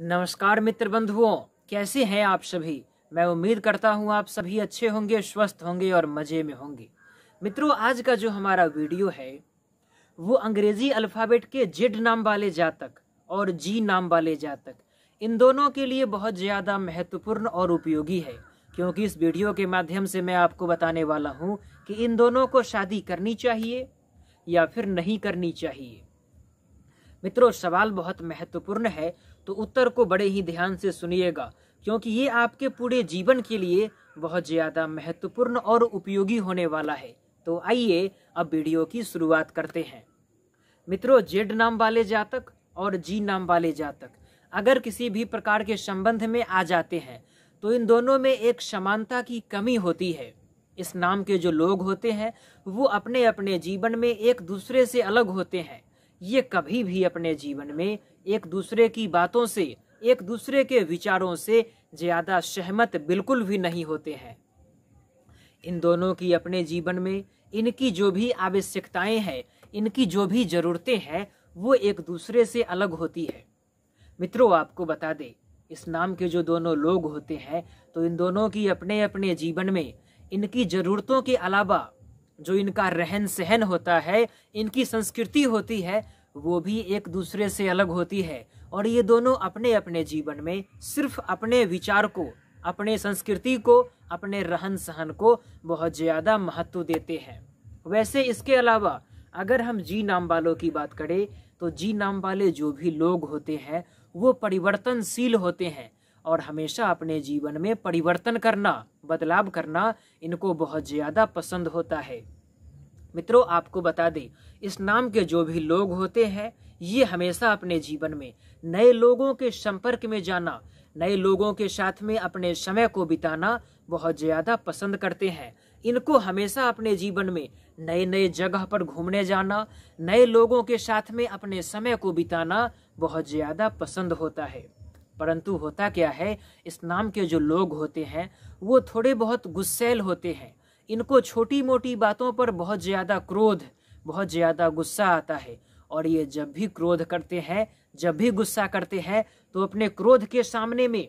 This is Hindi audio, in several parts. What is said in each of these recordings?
नमस्कार मित्र बंधुओं कैसे हैं आप सभी मैं उम्मीद करता हूं आप सभी अच्छे होंगे स्वस्थ होंगे और मज़े में होंगे मित्रों आज का जो हमारा वीडियो है वो अंग्रेजी अल्फ़ाबेट के जेड नाम वाले जातक और जी नाम वाले जातक इन दोनों के लिए बहुत ज़्यादा महत्वपूर्ण और उपयोगी है क्योंकि इस वीडियो के माध्यम से मैं आपको बताने वाला हूँ कि इन दोनों को शादी करनी चाहिए या फिर नहीं करनी चाहिए मित्रों सवाल बहुत महत्वपूर्ण है तो उत्तर को बड़े ही ध्यान से सुनिएगा क्योंकि ये आपके पूरे जीवन के लिए बहुत ज़्यादा महत्वपूर्ण और उपयोगी होने वाला है तो आइए अब वीडियो की शुरुआत करते हैं मित्रों जेड नाम वाले जातक और जी नाम वाले जातक अगर किसी भी प्रकार के संबंध में आ जाते हैं तो इन दोनों में एक समानता की कमी होती है इस नाम के जो लोग होते हैं वो अपने अपने जीवन में एक दूसरे से अलग होते हैं ये कभी भी अपने जीवन में एक दूसरे की बातों से एक दूसरे के विचारों से ज़्यादा सहमत बिल्कुल भी नहीं होते हैं इन दोनों की अपने जीवन में इनकी जो भी आवश्यकताएं हैं इनकी जो भी ज़रूरतें हैं वो एक दूसरे से अलग होती है मित्रों आपको बता दें इस नाम के जो दोनों लोग होते हैं तो इन दोनों की अपने अपने जीवन में इनकी ज़रूरतों के अलावा जो इनका रहन सहन होता है इनकी संस्कृति होती है वो भी एक दूसरे से अलग होती है और ये दोनों अपने अपने जीवन में सिर्फ अपने विचार को अपने संस्कृति को अपने रहन सहन को बहुत ज़्यादा महत्व देते हैं वैसे इसके अलावा अगर हम जी नाम वालों की बात करें तो जी नाम वाले जो भी लोग होते हैं वो परिवर्तनशील होते हैं और हमेशा अपने जीवन में परिवर्तन करना बदलाव करना इनको बहुत ज़्यादा पसंद होता है मित्रों आपको बता दें इस नाम के जो भी लोग होते हैं ये हमेशा अपने जीवन में नए लोगों के संपर्क में जाना नए लोगों के साथ में अपने समय को बिताना बहुत ज़्यादा पसंद करते हैं इनको हमेशा अपने जीवन में नए नए जगह पर घूमने जाना नए लोगों के साथ में अपने समय को बिताना बहुत ज़्यादा पसंद होता है परंतु होता क्या है इस नाम के जो लोग होते हैं वो थोड़े बहुत गुस्सेल होते हैं इनको छोटी मोटी बातों पर बहुत ज़्यादा क्रोध बहुत ज़्यादा गुस्सा आता है और ये जब भी क्रोध करते हैं जब भी गुस्सा करते हैं तो अपने क्रोध के सामने में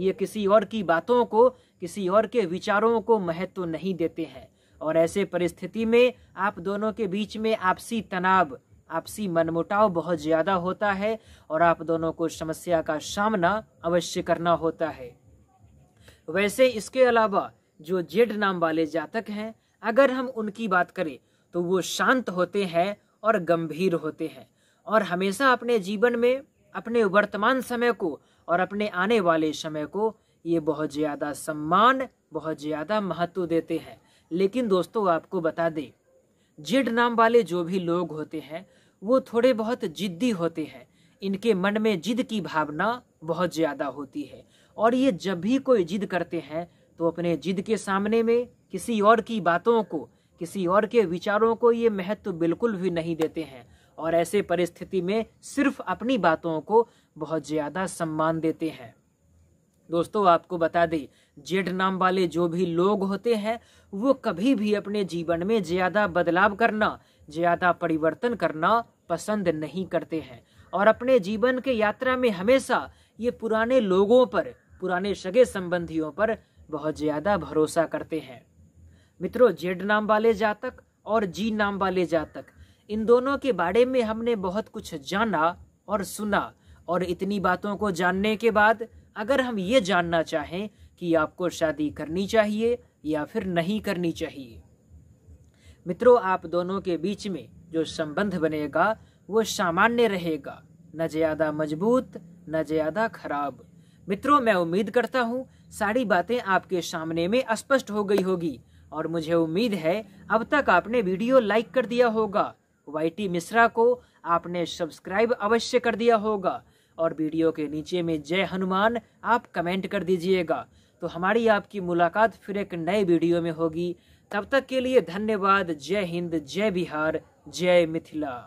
ये किसी और की बातों को किसी और के विचारों को महत्व तो नहीं देते हैं और ऐसे परिस्थिति में आप दोनों के बीच में आपसी तनाव आपसी मनमुटाव बहुत ज़्यादा होता है और आप दोनों को समस्या का सामना अवश्य करना होता है वैसे इसके अलावा जो जेड नाम वाले जातक हैं अगर हम उनकी बात करें तो वो शांत होते हैं और गंभीर होते हैं और हमेशा अपने जीवन में अपने वर्तमान समय को और अपने आने वाले समय को ये बहुत ज़्यादा सम्मान बहुत ज़्यादा महत्व देते हैं लेकिन दोस्तों आपको बता दें जेड नाम वाले जो भी लोग होते हैं वो थोड़े बहुत जिद्दी होते हैं इनके मन में जिद की भावना बहुत ज़्यादा होती है और ये जब भी कोई जिद करते हैं तो अपने जिद के सामने में किसी और की बातों को किसी और के विचारों को ये महत्व बिल्कुल भी नहीं देते हैं और ऐसे परिस्थिति में सिर्फ अपनी बातों को बहुत ज़्यादा सम्मान देते हैं दोस्तों आपको बता दें जेड नाम वाले जो भी लोग होते हैं वो कभी भी अपने जीवन में ज़्यादा बदलाव करना ज़्यादा परिवर्तन करना पसंद नहीं करते हैं और अपने जीवन के यात्रा में हमेशा ये पुराने लोगों पर पुराने सगे संबंधियों पर बहुत ज़्यादा भरोसा करते हैं मित्रों जेड नाम वाले जातक और जी नाम वाले जातक इन दोनों के बारे में हमने बहुत कुछ जाना और सुना और इतनी बातों को जानने के बाद अगर हम ये जानना चाहें कि आपको शादी करनी चाहिए या फिर नहीं करनी चाहिए मित्रों आप दोनों के बीच में जो संबंध बनेगा वो सामान्य रहेगा न ज़्यादा मजबूत न ज़्यादा खराब मित्रों मैं उम्मीद करता हूँ सारी बातें आपके सामने में स्पष्ट हो गई होगी और मुझे उम्मीद है अब तक आपने वीडियो लाइक कर दिया होगा वाईटी मिश्रा को आपने सब्सक्राइब अवश्य कर दिया होगा और वीडियो के नीचे में जय हनुमान आप कमेंट कर दीजिएगा तो हमारी आपकी मुलाकात फिर एक नए वीडियो में होगी तब तक के लिए धन्यवाद जय हिंद जय बिहार जय मिथिला